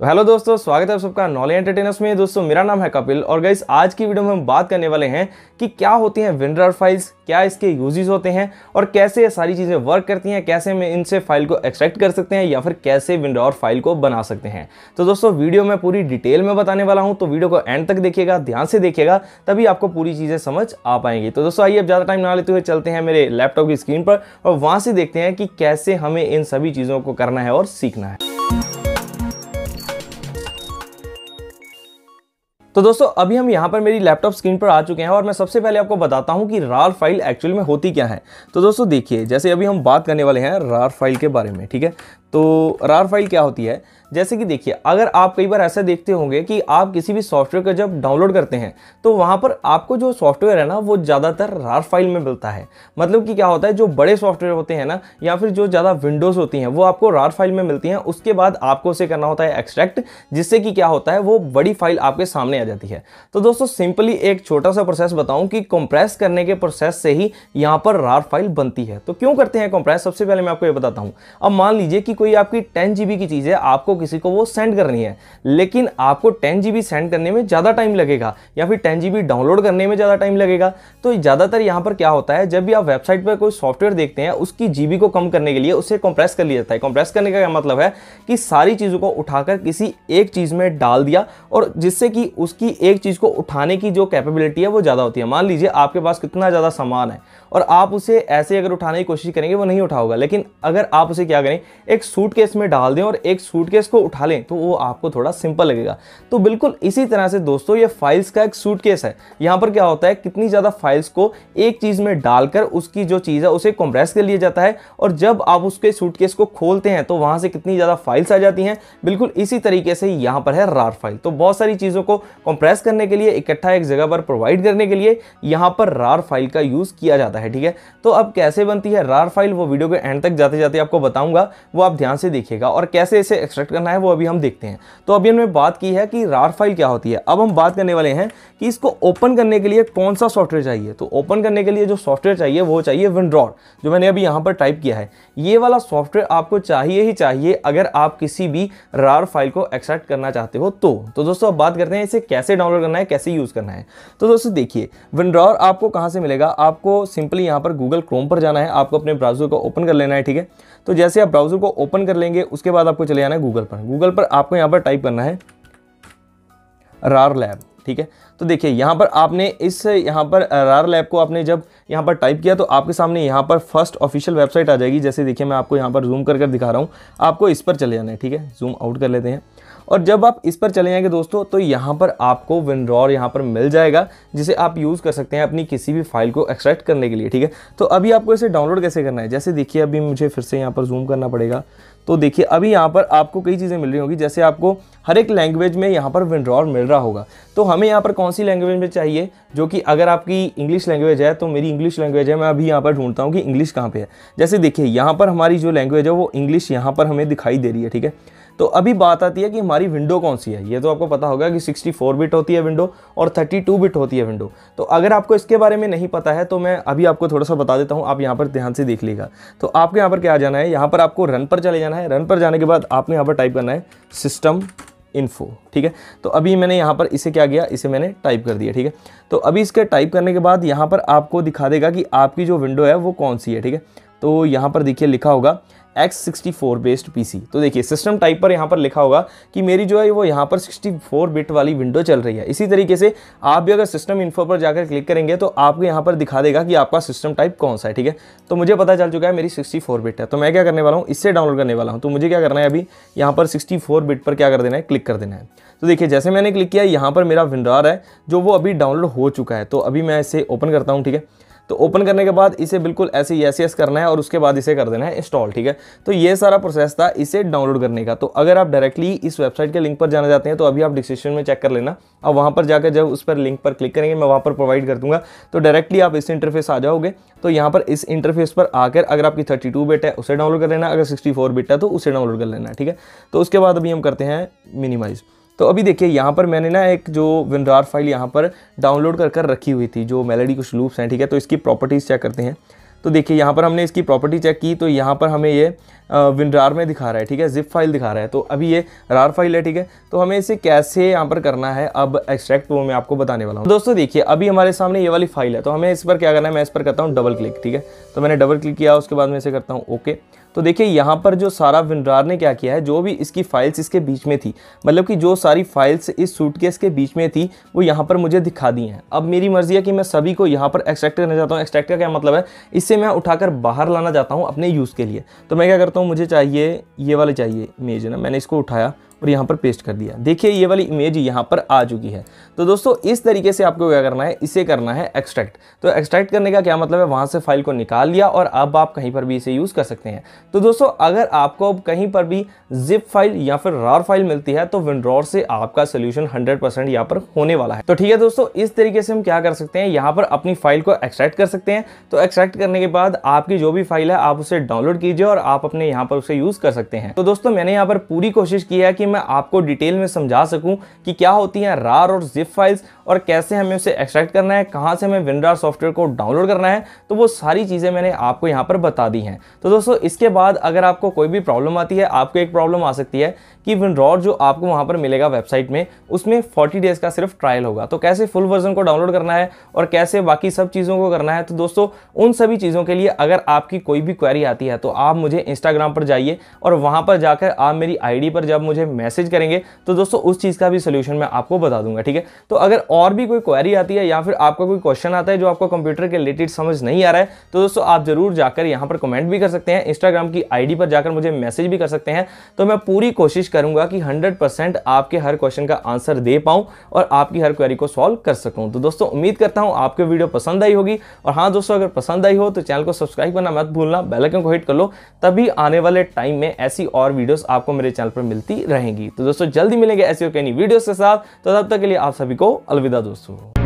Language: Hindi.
तो हेलो दोस्तों स्वागत है आप सबका नॉलेज एंटरटेनर्स में दोस्तों मेरा नाम है कपिल और गाइस आज की वीडियो में हम बात करने वाले हैं कि क्या होती हैं विंडर फाइल्स क्या इसके यूजेस होते हैं और कैसे ये सारी चीज़ें वर्क करती हैं कैसे हम इनसे फाइल को एक्सट्रैक्ट कर सकते हैं या फिर कैसे विंडोर फाइल को बना सकते हैं तो दोस्तों वीडियो में पूरी डिटेल में बताने वाला हूँ तो वीडियो को एंड तक देखिएगा ध्यान से देखिएगा तभी आपको पूरी चीज़ें समझ आ पाएंगी तो दोस्तों आइए अब ज़्यादा टाइम ना लेते हुए चलते हैं मेरे लैपटॉप की स्क्रीन पर और वहाँ से देखते हैं कि कैसे हमें इन सभी चीज़ों को करना है और सीखना है तो दोस्तों अभी हम यहाँ पर मेरी लैपटॉप स्क्रीन पर आ चुके हैं और मैं सबसे पहले आपको बताता हूँ कि रार फाइल एक्चुअल में होती क्या है तो दोस्तों देखिए जैसे अभी हम बात करने वाले हैं रार फाइल के बारे में ठीक है तो रार फाइल क्या होती है जैसे कि देखिए अगर आप कई बार ऐसा देखते होंगे कि आप किसी भी सॉफ्टवेयर का जब डाउनलोड करते हैं तो वहाँ पर आपको जो सॉफ्टवेयर है ना वो ज़्यादातर रार फाइल में मिलता है मतलब कि क्या होता है जो बड़े सॉफ्टवेयर होते हैं ना या फिर जो ज़्यादा विंडोज़ होती हैं वो आपको रार फाइल में मिलती हैं उसके बाद आपको उसे करना होता है एक्सट्रैक्ट जिससे कि क्या होता है वो बड़ी फाइल आपके सामने आ जाती है तो दोस्तों सिंपली एक छोटा सा प्रोसेस बताऊँ कि कंप्रेस करने के प्रोसेस से ही यहाँ पर रार फाइल बनती है तो क्यों करते हैं कंप्रेस सबसे पहले मैं आपको ये बताता हूँ अब मान लीजिए कि कोई आपकी टेन जी की चीज़ है आपको किसी को वो सेंड करनी है लेकिन आपको टेन जी सेंड करने में ज़्यादा टाइम लगेगा या फिर टेन जी डाउनलोड करने में ज़्यादा टाइम लगेगा तो ज़्यादातर यहाँ पर क्या होता है जब भी आप वेबसाइट पर कोई सॉफ्टवेयर देखते हैं उसकी जी को कम करने के लिए उसे कंप्रेस कर लिया जाता है कंप्रेस करने का क्या मतलब है कि सारी चीज़ों को उठाकर किसी एक चीज़ में डाल दिया और जिससे कि उसकी एक चीज़ को उठाने की जो कैपेबिलिटी है वो ज़्यादा होती है मान लीजिए आपके पास कितना ज़्यादा सामान है और आप उसे ऐसे अगर उठाने की कोशिश करेंगे वो नहीं उठा होगा लेकिन अगर आप उसे क्या करें एक सूटकेस में डाल दें और एक सूटकेस को उठा लें तो वो आपको थोड़ा सिंपल लगेगा तो बिल्कुल इसी तरह से दोस्तों ये फाइल्स का एक सूटकेस है यहाँ पर क्या होता है कितनी ज़्यादा फाइल्स को एक चीज़ में डालकर उसकी जो चीज़ है उसे कंप्रेस कर लिया जाता है और जब आप उसके सूटकेस को खोलते हैं तो वहाँ से कितनी ज़्यादा फाइल्स आ जाती हैं बिल्कुल इसी तरीके से यहाँ पर है रार फाइल तो बहुत सारी चीज़ों को कंप्रेस करने के लिए इकट्ठा एक जगह पर प्रोवाइड करने के लिए यहाँ पर रार फाइल का यूज़ किया जाता है ठीक है तो अब कैसे बनती है रार फाइल वो वीडियो के एंड तक जाते जाते आपको बताऊँगा वो आप ध्यान से देखिएगा और कैसे इसे एक्सट्रैक्ट करना है वो अभी हम देखते हैं तो अभी हमने बात की है कि रार फाइल क्या होती है अब हम बात करने वाले हैं कि इसको ओपन करने के लिए कौन सा सॉफ्टवेयर चाहिए तो ओपन करने के लिए जो सॉफ्टवेयर चाहिए वो चाहिए विंड्रॉड जो मैंने अभी यहाँ पर टाइप किया है ये वाला सॉफ्टवेयर आपको चाहिए ही चाहिए अगर आप किसी भी रार फाइल को एक्सट्रैक्ट करना चाहते हो तो तो दोस्तों अब बात करते हैं इसे कैसे डाउनलोड करना है कैसे यूज़ करना है तो दोस्तों देखिए विंड्रॉर आपको कहाँ से मिलेगा आपको सिंपली यहाँ पर गूगल क्रोम पर जाना है आपको अपने ब्राउजर को ओपन कर लेना है ठीक है तो जैसे आप ब्राउज़र को ओपन कर लेंगे उसके बाद आपको चले जाना है गूगल पर गूगल पर आपको यहाँ पर टाइप करना है रार लैब ठीक है तो देखिए यहाँ पर आपने इस यहाँ पर रार लैब को आपने जब यहाँ पर टाइप किया तो आपके सामने यहाँ पर फर्स्ट ऑफिशियल वेबसाइट आ जाएगी जैसे देखिए मैं आपको यहाँ पर जूम कर कर दिखा रहा हूँ आपको इस पर चले जाना है ठीक है जूम आउट कर लेते हैं और जब आप इस पर चले जाएंगे दोस्तों तो यहाँ पर आपको विनड्रॉर यहाँ पर मिल जाएगा जिसे आप यूज़ कर सकते हैं अपनी किसी भी फाइल को एक्सट्रैक्ट करने के लिए ठीक है तो अभी आपको इसे डाउनलोड कैसे करना है जैसे देखिए अभी मुझे फिर से यहाँ पर जूम करना पड़ेगा तो देखिए अभी यहाँ पर आपको कई चीज़ें मिल रही होंगी जैसे आपको हर एक लैंग्वेज में यहाँ पर विनड्रॉर मिल रहा होगा तो हमें यहाँ पर कौन सी लैंग्वेज में चाहिए जो कि अगर आपकी इंग्लिश लैंग्वेज है तो मेरी इंग्लिश लैंग्वेज है मैं अभी यहाँ पर ढूंढता हूँ कि इंग्लिश कहाँ पर है जैसे देखिए यहाँ पर हमारी जो लैंग्वेज है वो इंग्लिश यहाँ पर हमें दिखाई दे रही है ठीक है तो अभी बात आती है कि हमारी विंडो कौन सी है ये तो आपको पता होगा कि 64 बिट होती है विंडो और 32 बिट होती है विंडो तो अगर आपको इसके बारे में नहीं पता है तो मैं अभी आपको थोड़ा सा बता देता हूँ आप यहाँ पर ध्यान से देख लीजिएगा तो आपको यहाँ पर क्या जाना है यहाँ पर आपको रन पर चले जाना है रन पर जाने के बाद आपने यहाँ पर टाइप करना है सिस्टम इन्फो ठीक है तो अभी मैंने यहाँ पर इसे क्या किया इसे मैंने टाइप कर दिया ठीक है तो अभी इसके टाइप करने के बाद यहाँ पर आपको दिखा देगा कि आपकी जो विंडो है वो कौन सी है ठीक है तो यहाँ पर देखिए लिखा होगा एक्स फोर बेस्ड पीसी तो देखिए सिस्टम टाइप पर यहाँ पर लिखा होगा कि मेरी जो है वो यहाँ पर 64 बिट वाली विंडो चल रही है इसी तरीके से आप भी अगर सिस्टम इन्फो पर जाकर क्लिक करेंगे तो आपको यहाँ पर दिखा देगा कि आपका सिस्टम टाइप कौन सा है ठीक है तो मुझे पता चल चुका है मेरी 64 बिट है तो मैं क्या करने वाला हूँ इससे डाउनलोड करने वाला हूँ तो मुझे क्या करना है अभी यहाँ पर सिक्सटी बिट पर क्या कर देना है क्लिक कर देना है तो देखिए जैसे मैंने क्लिक किया यहाँ पर मेरा विंडो है जो वो अभी डाउनलोड हो चुका है तो अभी मैं इसे ओपन करता हूँ ठीक है तो ओपन करने के बाद इसे बिल्कुल ऐसे यस यस करना है और उसके बाद इसे कर देना है इंस्टॉल ठीक है तो ये सारा प्रोसेस था इसे डाउनलोड करने का तो अगर आप डायरेक्टली इस वेबसाइट के लिंक पर जाना चाहते हैं तो अभी आप डिस्क्रिप्शन में चेक कर लेना और वहाँ पर जाकर जब उस पर लिंक पर क्लिक करेंगे मैं वहाँ पर प्रोवाइड कर दूँगा तो डायरेक्टली आप इस इंटरफेस आ जाओगे तो यहाँ पर इस इंटरफेस पर आकर अगर आपकी थर्टी टू बिट है उसे डाउनलोड कर लेना अगर सिक्सटी फोर बिट है तो उसे डाउनलोड कर लेना ठीक है तो उसके बाद अभी हम करते हैं मिनिमाइज़ तो अभी देखिए यहाँ पर मैंने ना एक जो विनरार फाइल यहाँ पर डाउनलोड कर कर रखी हुई थी जो मेलोडी कुछ लूप्स हैं ठीक है तो इसकी प्रॉपर्टीज़ चेक करते हैं तो देखिए यहाँ पर हमने इसकी प्रॉपर्टी चेक की तो यहाँ पर हमें ये विनरार में दिखा रहा है ठीक है जिप फाइल दिखा रहा है तो अभी ये रार फाइल है ठीक है तो हमें इसे कैसे यहाँ पर करना है अब एक्सट्रैक्ट वो मैं आपको बताने वाला हूँ तो दोस्तों देखिए अभी हमारे सामने ये वाली फाइल है तो हमें इस पर क्या करना है मैं इस पर करता हूँ डबल क्लिक ठीक है तो मैंने डबल क्लिक किया उसके बाद मैं इसे करता हूँ ओके okay. तो देखिए यहाँ पर जो सारा विनरार ने क्या किया है जो भी इसकी फाइल्स इसके बीच में थी मतलब कि जो सारी फाइल्स इस सूटकेस के बीच में थी वो यहाँ पर मुझे दिखा दी हैं अब मेरी मर्ज़ी है कि मैं सभी को यहाँ पर एक्सट्रैक्ट करना चाहता हूँ एक्सट्रैक्ट का क्या मतलब है इससे मैं उठाकर बाहर लाना चाहता हूँ अपने यूज़ के लिए तो मैं क्या करता हूँ मुझे चाहिए ये वाले चाहिए इमेज ना मैंने इसको उठाया और यहाँ पर पेस्ट कर दिया देखिए ये वाली इमेज यहाँ पर आ चुकी है तो दोस्तों इस तरीके से आपको क्या करना है इसे करना है एक्सट्रैक्ट तो एक्सट्रैक्ट करने का क्या मतलब है वहाँ से फाइल को निकाल लिया और अब आप कहीं पर भी इसे यूज़ कर सकते हैं तो दोस्तों अगर आपको अब कहीं पर भी जिप फाइल या फिर रार फाइल मिलती है तो विंड्रॉर से आपका सोल्यूशन हंड्रेड परसेंट यहाँ पर होने वाला है तो ठीक है दोस्तों इस तरीके से हम क्या कर सकते हैं यहाँ पर अपनी फाइल को एक्सट्रैक्ट कर सकते हैं तो एक्सट्रैक्ट करने के बाद आपकी जो भी फाइल है आप उसे डाउनलोड कीजिए और आप अपने यहाँ पर उसे यूज़ कर सकते हैं तो दोस्तों मैंने यहाँ पर पूरी कोशिश की है कि मैं आपको डिटेल में समझा सकूं कि क्या होती हैं रार और जिप फाइल्स और कैसे हमें उसे एक्सट्रैक्ट करना है कहां से हमें विनरार सॉफ्टवेयर को डाउनलोड करना है तो वो सारी चीज़ें मैंने आपको यहाँ पर बता दी हैं तो दोस्तों इसके बाद अगर आपको कोई भी प्रॉब्लम आती है आपको एक प्रॉब्लम आ सकती है कि विनरॉर जो आपको वहाँ पर मिलेगा वेबसाइट में उसमें फोर्टी डेज़ का सिर्फ ट्रायल होगा तो कैसे फुल वर्जन को डाउनलोड करना है और कैसे बाकी सब चीज़ों को करना है तो दोस्तों उन सभी चीज़ों के लिए अगर आपकी कोई भी क्वेरी आती है तो आप मुझे इंस्टाग्राम पर जाइए और वहाँ पर जाकर आप मेरी आईडी पर जब मुझे मैसेज करेंगे तो दोस्तों उस चीज़ का भी सोल्यूशन मैं आपको बता दूंगा ठीक है तो अगर और भी कोई क्वेरी आती है या फिर आपका कोई क्वेश्चन आता है जो आपको कंप्यूटर के रिलेटेड समझ नहीं आ रहा है तो दोस्तों आप जरूर जाकर यहाँ पर कमेंट भी कर सकते हैं इंस्टाग्राम की आई पर जाकर मुझे मैसेज भी कर सकते हैं तो मैं पूरी कोशिश करूंगा कि हंड्रेड आपके हर क्वेश्चन का आंसर दे पाऊं और आपकी हर क्वेरी को सॉल्व कर सकूं तो दोस्तों उम्मीद करता हूं आपके वीडियो पसंद आई होगी और हाँ दोस्तों अगर पसंद आई हो तो चैनल को सब्सक्राइब करना मत भूलना बेलकन को हिट कर लो तभी आने वाले टाइम में ऐसी और वीडियोज़ आपको मेरे चैनल पर मिलती रहेंगी रहेगी तो दोस्तों जल्दी मिलेंगे ऐसी और कहीं वीडियोस के साथ तो तब तक के लिए आप सभी को अलविदा दोस्तों